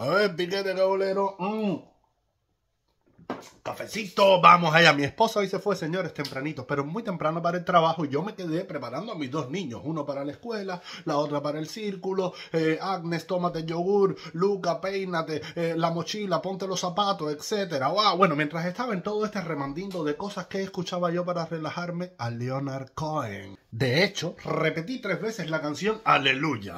A ver, piquete cabulero. Mm. Cafecito, vamos allá. Mi esposa hoy se fue, señores, tempranito, pero muy temprano para el trabajo. Yo me quedé preparando a mis dos niños, uno para la escuela, la otra para el círculo. Eh, Agnes, tómate yogur. Luca, peínate eh, la mochila, ponte los zapatos, etcétera. Bueno, mientras estaba en todo este remandito de cosas que escuchaba yo para relajarme, a Leonard Cohen. De hecho, repetí tres veces la canción Aleluya,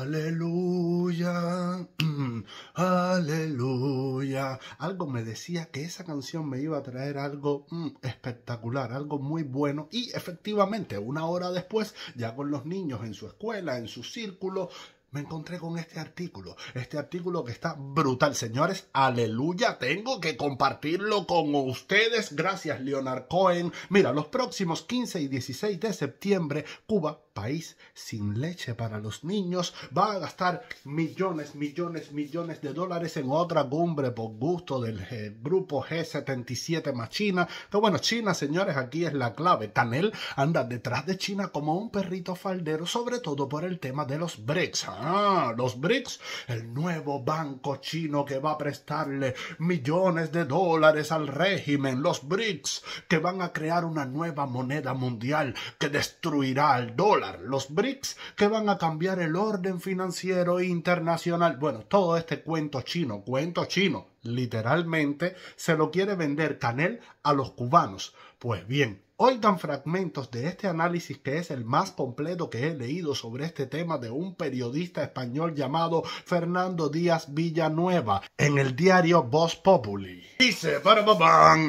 Aleluya, mm, Aleluya. Algo me decía que esa canción me iba a traer algo mm, espectacular, algo muy bueno. Y efectivamente, una hora después, ya con los niños en su escuela, en su círculo, me encontré con este artículo, este artículo que está brutal, señores, aleluya, tengo que compartirlo con ustedes, gracias Leonard Cohen. Mira, los próximos 15 y 16 de septiembre, Cuba país sin leche para los niños va a gastar millones, millones, millones de dólares en otra cumbre por gusto del grupo G77 más China. Pero bueno, China, señores, aquí es la clave. Tanel anda detrás de China como un perrito faldero, sobre todo por el tema de los BRICS. Ah, los BRICS, el nuevo banco chino que va a prestarle millones de dólares al régimen. Los BRICS que van a crear una nueva moneda mundial que destruirá al dólar los BRICS que van a cambiar el orden financiero internacional. Bueno, todo este cuento chino, cuento chino, literalmente se lo quiere vender Canel a los cubanos. Pues bien, Oigan fragmentos de este análisis que es el más completo que he leído sobre este tema de un periodista español llamado Fernando Díaz Villanueva en el diario Voz Populi. Dice,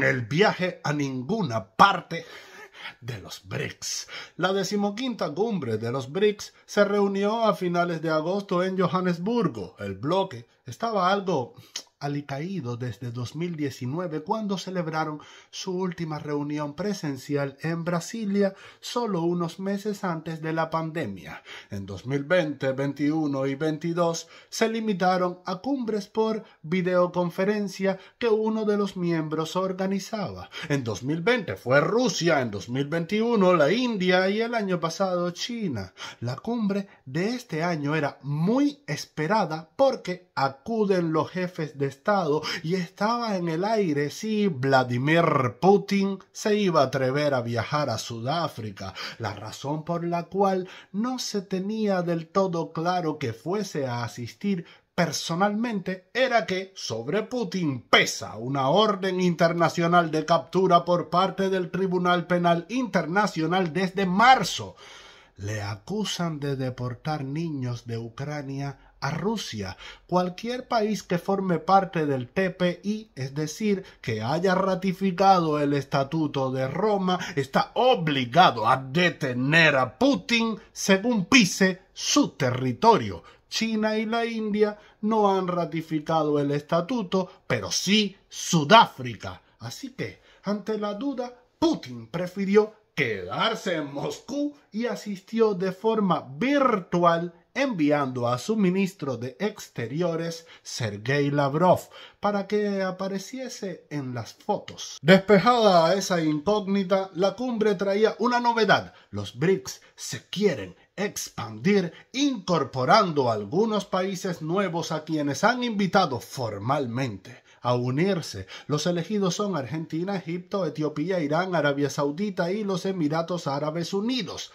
el viaje a ninguna parte de los BRICS. La decimoquinta cumbre de los BRICS se reunió a finales de agosto en Johannesburgo. El bloque estaba algo alicaído desde 2019 cuando celebraron su última reunión presencial en Brasilia solo unos meses antes de la pandemia. En 2020, 21 y 22 se limitaron a cumbres por videoconferencia que uno de los miembros organizaba. En 2020 fue Rusia, en 2021 la India y el año pasado China. La cumbre de este año era muy esperada porque acuden los jefes de Estado y estaba en el aire si Vladimir Putin se iba a atrever a viajar a Sudáfrica, la razón por la cual no se tenía del todo claro que fuese a asistir personalmente era que sobre Putin pesa una orden internacional de captura por parte del Tribunal Penal Internacional desde marzo. Le acusan de deportar niños de Ucrania a Rusia. Cualquier país que forme parte del TPI, es decir, que haya ratificado el Estatuto de Roma, está obligado a detener a Putin según pise su territorio. China y la India no han ratificado el estatuto, pero sí Sudáfrica. Así que, ante la duda, Putin prefirió quedarse en Moscú y asistió de forma virtual enviando a su ministro de Exteriores, Sergei Lavrov, para que apareciese en las fotos. Despejada esa incógnita, la cumbre traía una novedad. Los BRICS se quieren expandir incorporando algunos países nuevos a quienes han invitado formalmente a unirse. Los elegidos son Argentina, Egipto, Etiopía, Irán, Arabia Saudita y los Emiratos Árabes Unidos.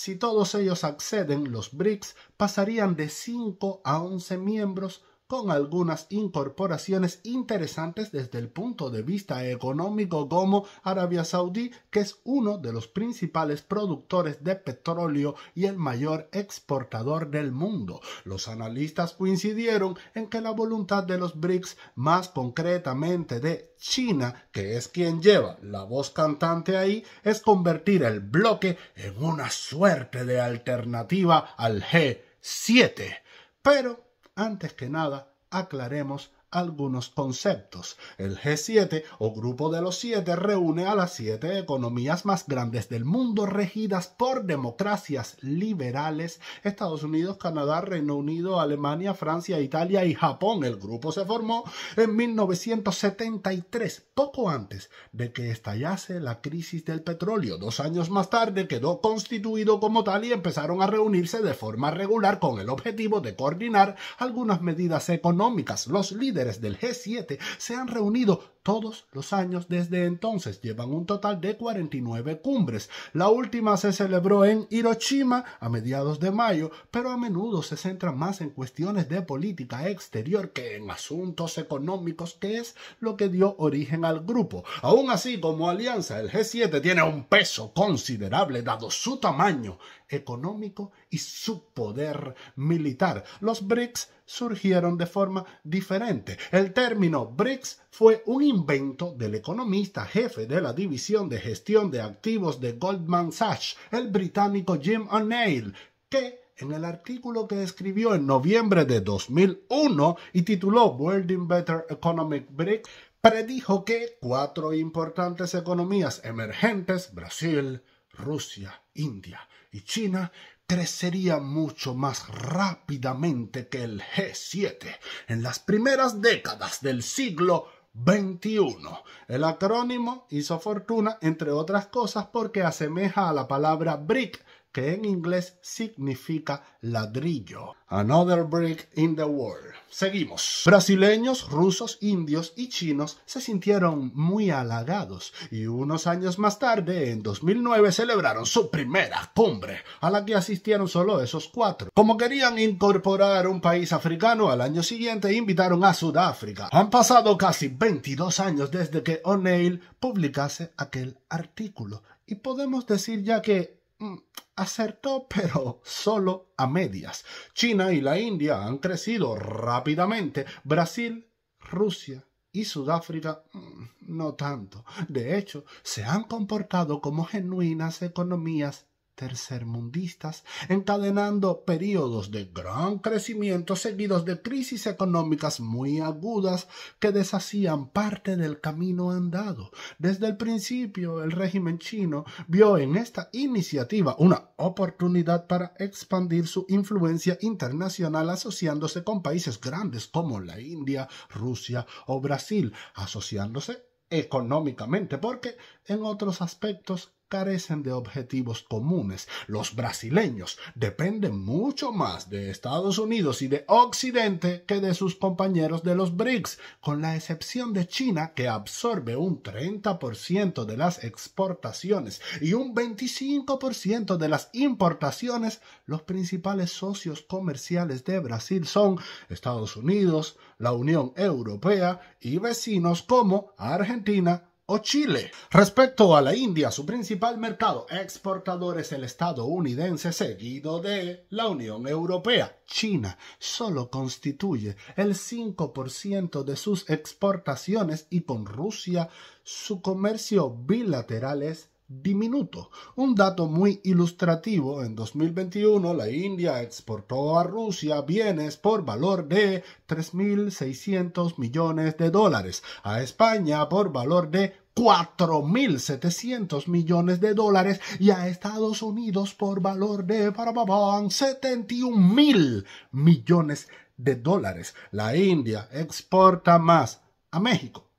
Si todos ellos acceden, los BRICS pasarían de 5 a 11 miembros con algunas incorporaciones interesantes desde el punto de vista económico como Arabia Saudí, que es uno de los principales productores de petróleo y el mayor exportador del mundo. Los analistas coincidieron en que la voluntad de los BRICS, más concretamente de China, que es quien lleva la voz cantante ahí, es convertir el bloque en una suerte de alternativa al G7. Pero antes que nada aclaremos algunos conceptos. El G7 o Grupo de los Siete reúne a las siete economías más grandes del mundo regidas por democracias liberales. Estados Unidos, Canadá, Reino Unido, Alemania, Francia, Italia y Japón. El grupo se formó en 1973, poco antes de que estallase la crisis del petróleo. Dos años más tarde quedó constituido como tal y empezaron a reunirse de forma regular con el objetivo de coordinar algunas medidas económicas. Los líderes del G7 se han reunido todos los años desde entonces. Llevan un total de 49 cumbres. La última se celebró en Hiroshima a mediados de mayo, pero a menudo se centra más en cuestiones de política exterior que en asuntos económicos, que es lo que dio origen al grupo. Aún así, como alianza, el G7 tiene un peso considerable dado su tamaño económico y su poder militar. Los BRICS surgieron de forma diferente. El término BRICS fue un invento del economista jefe de la división de gestión de activos de Goldman Sachs, el británico Jim O'Neill, que en el artículo que escribió en noviembre de 2001 y tituló in Better Economic Break" predijo que cuatro importantes economías emergentes, Brasil, Rusia, India y China, crecerían mucho más rápidamente que el G7 en las primeras décadas del siglo 21. El acrónimo hizo fortuna, entre otras cosas, porque asemeja a la palabra brick, que en inglés significa ladrillo. Another brick in the wall. Seguimos. Brasileños, rusos, indios y chinos se sintieron muy halagados y unos años más tarde, en 2009, celebraron su primera cumbre, a la que asistieron solo esos cuatro. Como querían incorporar un país africano, al año siguiente invitaron a Sudáfrica. Han pasado casi 22 años desde que O'Neill publicase aquel artículo y podemos decir ya que Mm, acertó, pero solo a medias. China y la India han crecido rápidamente. Brasil, Rusia y Sudáfrica mm, no tanto. De hecho, se han comportado como genuinas economías tercermundistas, encadenando periodos de gran crecimiento seguidos de crisis económicas muy agudas que deshacían parte del camino andado. Desde el principio, el régimen chino vio en esta iniciativa una oportunidad para expandir su influencia internacional asociándose con países grandes como la India, Rusia o Brasil, asociándose económicamente, porque en otros aspectos carecen de objetivos comunes. Los brasileños dependen mucho más de Estados Unidos y de Occidente que de sus compañeros de los BRICS, con la excepción de China, que absorbe un 30% de las exportaciones y un 25% de las importaciones. Los principales socios comerciales de Brasil son Estados Unidos, la Unión Europea y vecinos como Argentina, Chile. Respecto a la India, su principal mercado exportador es el estadounidense, seguido de la Unión Europea. China solo constituye el 5% de sus exportaciones y con Rusia su comercio bilateral es diminuto. Un dato muy ilustrativo, en 2021 la India exportó a Rusia bienes por valor de 3.600 millones de dólares, a España por valor de 4.700 millones de dólares y a Estados Unidos por valor de 71.000 millones de dólares. La India exporta más a México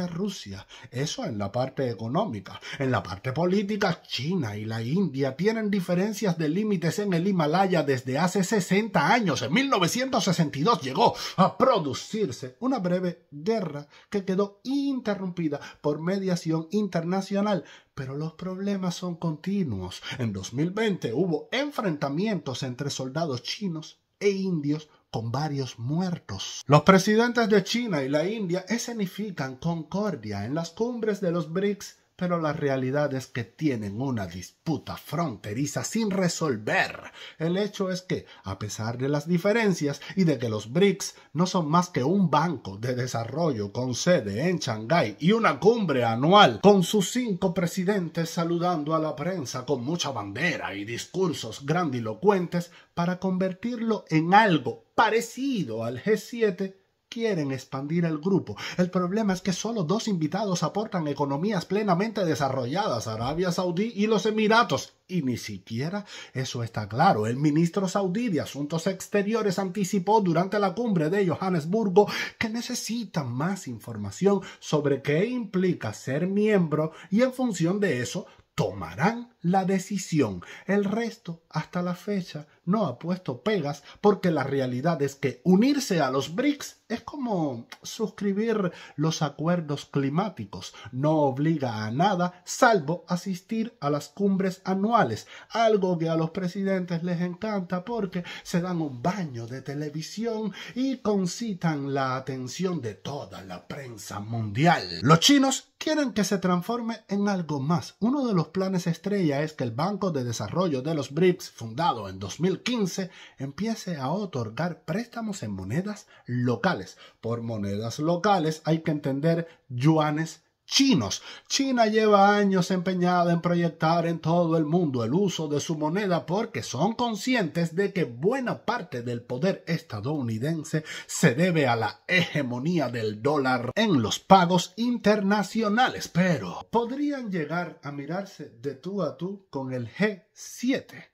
a Rusia. Eso en la parte económica. En la parte política, China y la India tienen diferencias de límites en el Himalaya desde hace 60 años. En 1962 llegó a producirse una breve guerra que quedó interrumpida por mediación internacional pero los problemas son continuos. En 2020 hubo enfrentamientos entre soldados chinos e indios con varios muertos. Los presidentes de China y la India escenifican concordia en las cumbres de los BRICS pero la realidad es que tienen una disputa fronteriza sin resolver. El hecho es que, a pesar de las diferencias y de que los BRICS no son más que un banco de desarrollo con sede en Shanghái y una cumbre anual con sus cinco presidentes saludando a la prensa con mucha bandera y discursos grandilocuentes para convertirlo en algo parecido al G7, quieren expandir el grupo. El problema es que solo dos invitados aportan economías plenamente desarrolladas, Arabia Saudí y los Emiratos. Y ni siquiera eso está claro. El ministro saudí de Asuntos Exteriores anticipó durante la cumbre de Johannesburgo que necesita más información sobre qué implica ser miembro y en función de eso tomarán la decisión. El resto, hasta la fecha, no ha puesto pegas porque la realidad es que unirse a los BRICS es como suscribir los acuerdos climáticos. No obliga a nada salvo asistir a las cumbres anuales, algo que a los presidentes les encanta porque se dan un baño de televisión y concitan la atención de toda la prensa mundial. Los chinos quieren que se transforme en algo más. Uno de los planes estrella es que el Banco de Desarrollo de los BRICS, fundado en 2015, empiece a otorgar préstamos en monedas locales. Por monedas locales hay que entender yuanes chinos. China lleva años empeñada en proyectar en todo el mundo el uso de su moneda porque son conscientes de que buena parte del poder estadounidense se debe a la hegemonía del dólar en los pagos internacionales, pero podrían llegar a mirarse de tú a tú con el G7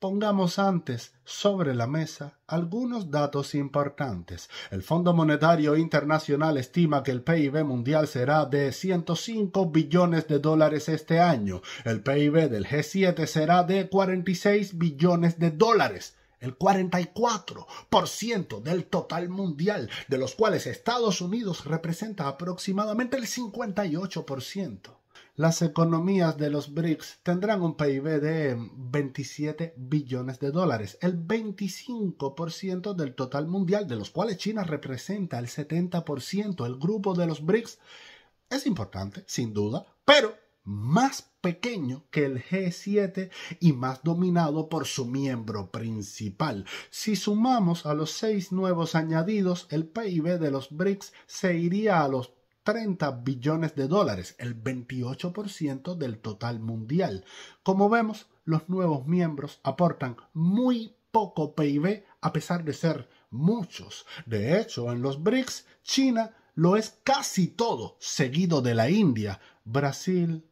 Pongamos antes sobre la mesa algunos datos importantes. El Fondo Monetario Internacional estima que el PIB mundial será de 105 billones de dólares este año. El PIB del G7 será de 46 billones de dólares el 44% del total mundial, de los cuales Estados Unidos representa aproximadamente el 58% las economías de los BRICS tendrán un PIB de 27 billones de dólares, el 25% del total mundial, de los cuales China representa el 70%. El grupo de los BRICS es importante, sin duda, pero más pequeño que el G7 y más dominado por su miembro principal. Si sumamos a los seis nuevos añadidos, el PIB de los BRICS se iría a los 30 billones de dólares, el 28% del total mundial. Como vemos, los nuevos miembros aportan muy poco PIB a pesar de ser muchos. De hecho, en los BRICS, China lo es casi todo, seguido de la India. Brasil,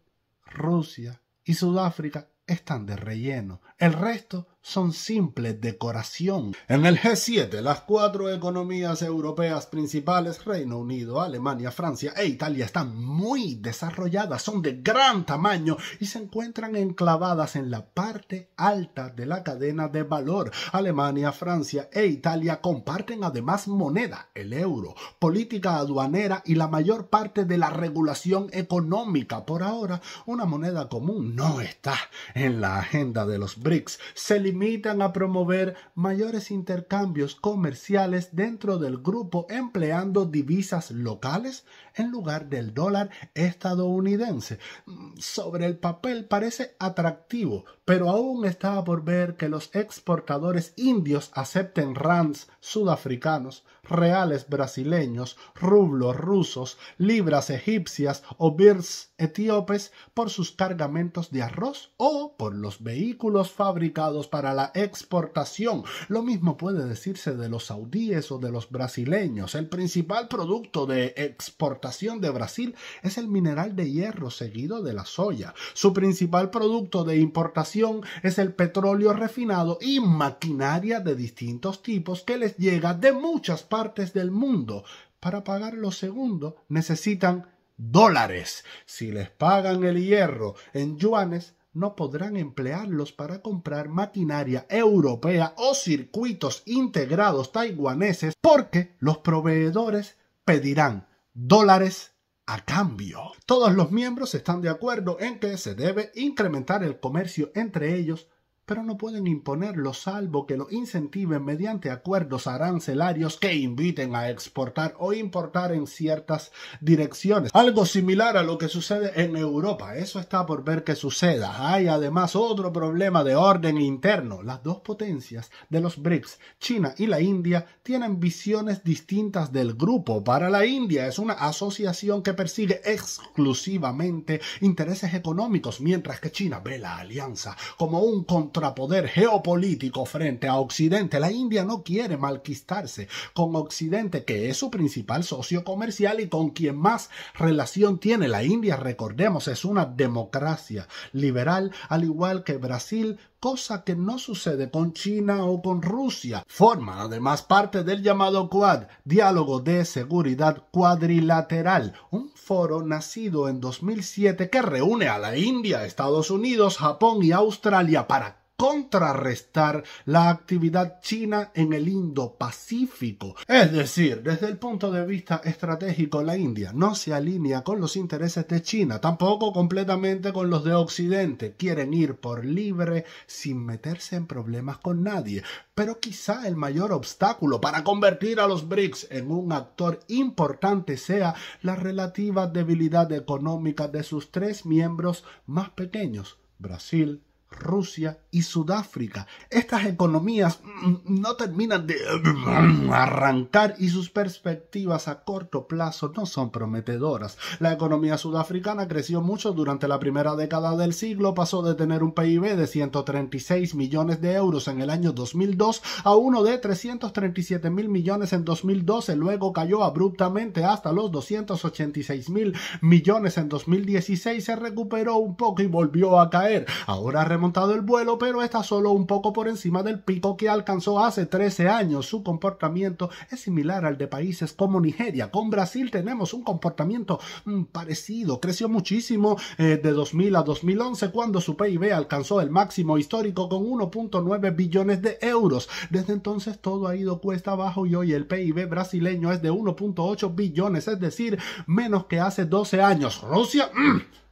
Rusia y Sudáfrica están de relleno. El resto son simples decoración. En el G7, las cuatro economías europeas principales, Reino Unido, Alemania, Francia e Italia, están muy desarrolladas, son de gran tamaño y se encuentran enclavadas en la parte alta de la cadena de valor. Alemania, Francia e Italia comparten además moneda, el euro, política aduanera y la mayor parte de la regulación económica. Por ahora, una moneda común no está en la agenda de los BRICS se limitan a promover mayores intercambios comerciales dentro del grupo empleando divisas locales en lugar del dólar estadounidense. Mm, sobre el papel parece atractivo, pero aún está por ver que los exportadores indios acepten rands sudafricanos, reales brasileños, rublos rusos, libras egipcias o birs etíopes por sus cargamentos de arroz o por los vehículos fabricados para la exportación. Lo mismo puede decirse de los saudíes o de los brasileños. El principal producto de exportación de Brasil es el mineral de hierro seguido de la soya. Su principal producto de importación es el petróleo refinado y maquinaria de distintos tipos que les llega de muchas partes del mundo. Para pagar lo segundo necesitan dólares. Si les pagan el hierro en yuanes, no podrán emplearlos para comprar maquinaria europea o circuitos integrados taiwaneses porque los proveedores pedirán dólares a cambio. Todos los miembros están de acuerdo en que se debe incrementar el comercio entre ellos pero no pueden imponerlo salvo que lo incentiven mediante acuerdos arancelarios que inviten a exportar o importar en ciertas direcciones. Algo similar a lo que sucede en Europa. Eso está por ver que suceda. Hay además otro problema de orden interno. Las dos potencias de los BRICS, China y la India, tienen visiones distintas del grupo. Para la India es una asociación que persigue exclusivamente intereses económicos, mientras que China ve la alianza como un control poder geopolítico frente a Occidente. La India no quiere malquistarse con Occidente, que es su principal socio comercial y con quien más relación tiene. La India, recordemos, es una democracia liberal, al igual que Brasil, cosa que no sucede con China o con Rusia. Forma además parte del llamado Quad, diálogo de seguridad cuadrilateral, un foro nacido en 2007 que reúne a la India, Estados Unidos, Japón y Australia para contrarrestar la actividad china en el Indo-Pacífico. Es decir, desde el punto de vista estratégico, la India no se alinea con los intereses de China, tampoco completamente con los de Occidente. Quieren ir por libre sin meterse en problemas con nadie. Pero quizá el mayor obstáculo para convertir a los BRICS en un actor importante sea la relativa debilidad económica de sus tres miembros más pequeños, Brasil, Rusia y Sudáfrica. Estas economías mm, mm, no terminan de mm, arrancar y sus perspectivas a corto plazo no son prometedoras. La economía sudafricana creció mucho durante la primera década del siglo, pasó de tener un PIB de 136 millones de euros en el año 2002 a uno de 337 mil millones en 2012, luego cayó abruptamente hasta los 286 mil millones en 2016, se recuperó un poco y volvió a caer. Ahora montado el vuelo, pero está solo un poco por encima del pico que alcanzó hace 13 años. Su comportamiento es similar al de países como Nigeria. Con Brasil tenemos un comportamiento mm, parecido. Creció muchísimo eh, de 2000 a 2011 cuando su PIB alcanzó el máximo histórico con 1.9 billones de euros. Desde entonces todo ha ido cuesta abajo y hoy el PIB brasileño es de 1.8 billones, es decir, menos que hace 12 años. Rusia... Mm,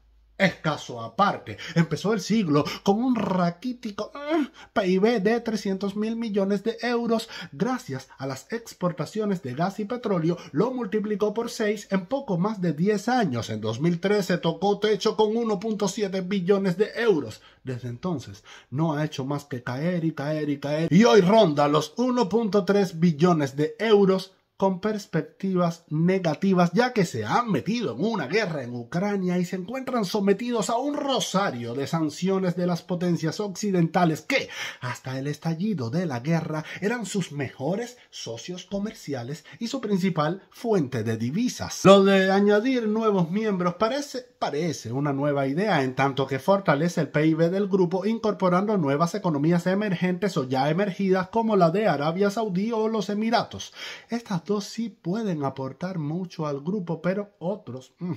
Escaso caso aparte. Empezó el siglo con un raquítico mm, PIB de 300 mil millones de euros. Gracias a las exportaciones de gas y petróleo, lo multiplicó por 6 en poco más de 10 años. En 2013 tocó techo con 1.7 billones de euros. Desde entonces no ha hecho más que caer y caer y caer. Y hoy ronda los 1.3 billones de euros con perspectivas negativas, ya que se han metido en una guerra en Ucrania y se encuentran sometidos a un rosario de sanciones de las potencias occidentales que, hasta el estallido de la guerra, eran sus mejores socios comerciales y su principal fuente de divisas. Lo de añadir nuevos miembros parece, parece una nueva idea, en tanto que fortalece el PIB del grupo incorporando nuevas economías emergentes o ya emergidas como la de Arabia Saudí o los Emiratos. Estas dos sí pueden aportar mucho al grupo, pero otros, mm,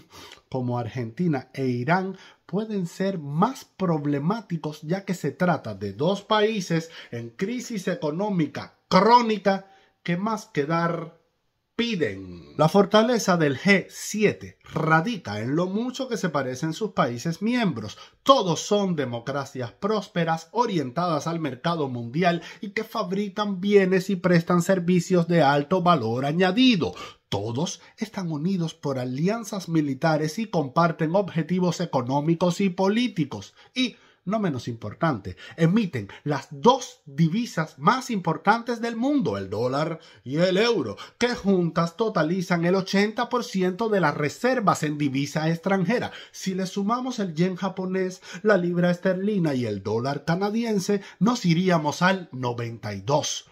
como Argentina e Irán, pueden ser más problemáticos ya que se trata de dos países en crisis económica crónica que más que dar piden. La fortaleza del G7 radica en lo mucho que se parecen sus países miembros. Todos son democracias prósperas, orientadas al mercado mundial y que fabrican bienes y prestan servicios de alto valor añadido. Todos están unidos por alianzas militares y comparten objetivos económicos y políticos. Y no menos importante, emiten las dos divisas más importantes del mundo, el dólar y el euro, que juntas totalizan el 80% de las reservas en divisa extranjera. Si le sumamos el yen japonés, la libra esterlina y el dólar canadiense, nos iríamos al 92%.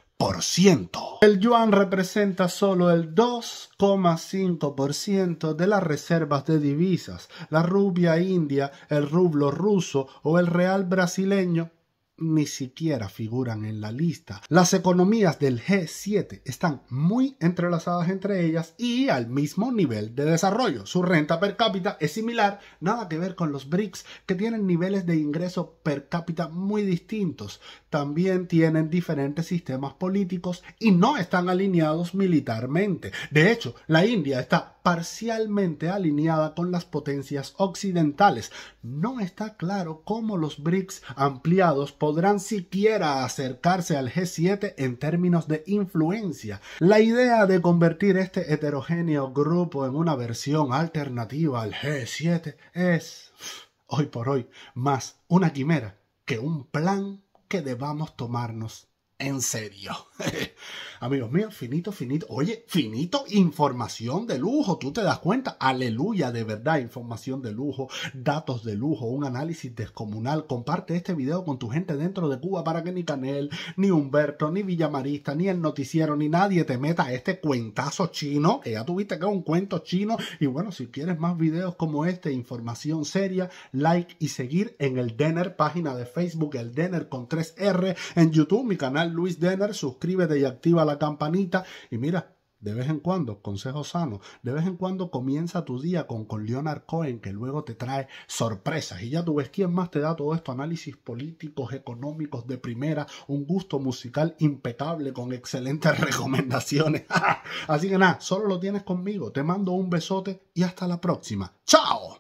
El yuan representa solo el 2,5% de las reservas de divisas. La rubia india, el rublo ruso o el real brasileño ni siquiera figuran en la lista. Las economías del G7 están muy entrelazadas entre ellas y al mismo nivel de desarrollo. Su renta per cápita es similar, nada que ver con los BRICS, que tienen niveles de ingreso per cápita muy distintos. También tienen diferentes sistemas políticos y no están alineados militarmente. De hecho, la India está parcialmente alineada con las potencias occidentales. No está claro cómo los BRICS ampliados podrán siquiera acercarse al G7 en términos de influencia. La idea de convertir este heterogéneo grupo en una versión alternativa al G7 es, hoy por hoy, más una quimera que un plan que debamos tomarnos en serio. Amigos míos, finito, finito. Oye, finito, información de lujo. Tú te das cuenta. Aleluya, de verdad, información de lujo, datos de lujo, un análisis descomunal. Comparte este video con tu gente dentro de Cuba para que ni Canel, ni Humberto, ni Villamarista, ni el noticiero, ni nadie te meta a este cuentazo chino. Que ya tuviste que un cuento chino. Y bueno, si quieres más videos como este, información seria, like y seguir en el Denner, página de Facebook, el Denner con 3R, en YouTube, mi canal Luis Denner. Suscríbete y activa la campanita y mira, de vez en cuando, consejo sano, de vez en cuando comienza tu día con, con Leonard Cohen, que luego te trae sorpresas. Y ya tú ves quién más te da todo esto, análisis políticos, económicos de primera, un gusto musical impecable con excelentes recomendaciones. Así que nada, solo lo tienes conmigo. Te mando un besote y hasta la próxima. ¡Chao!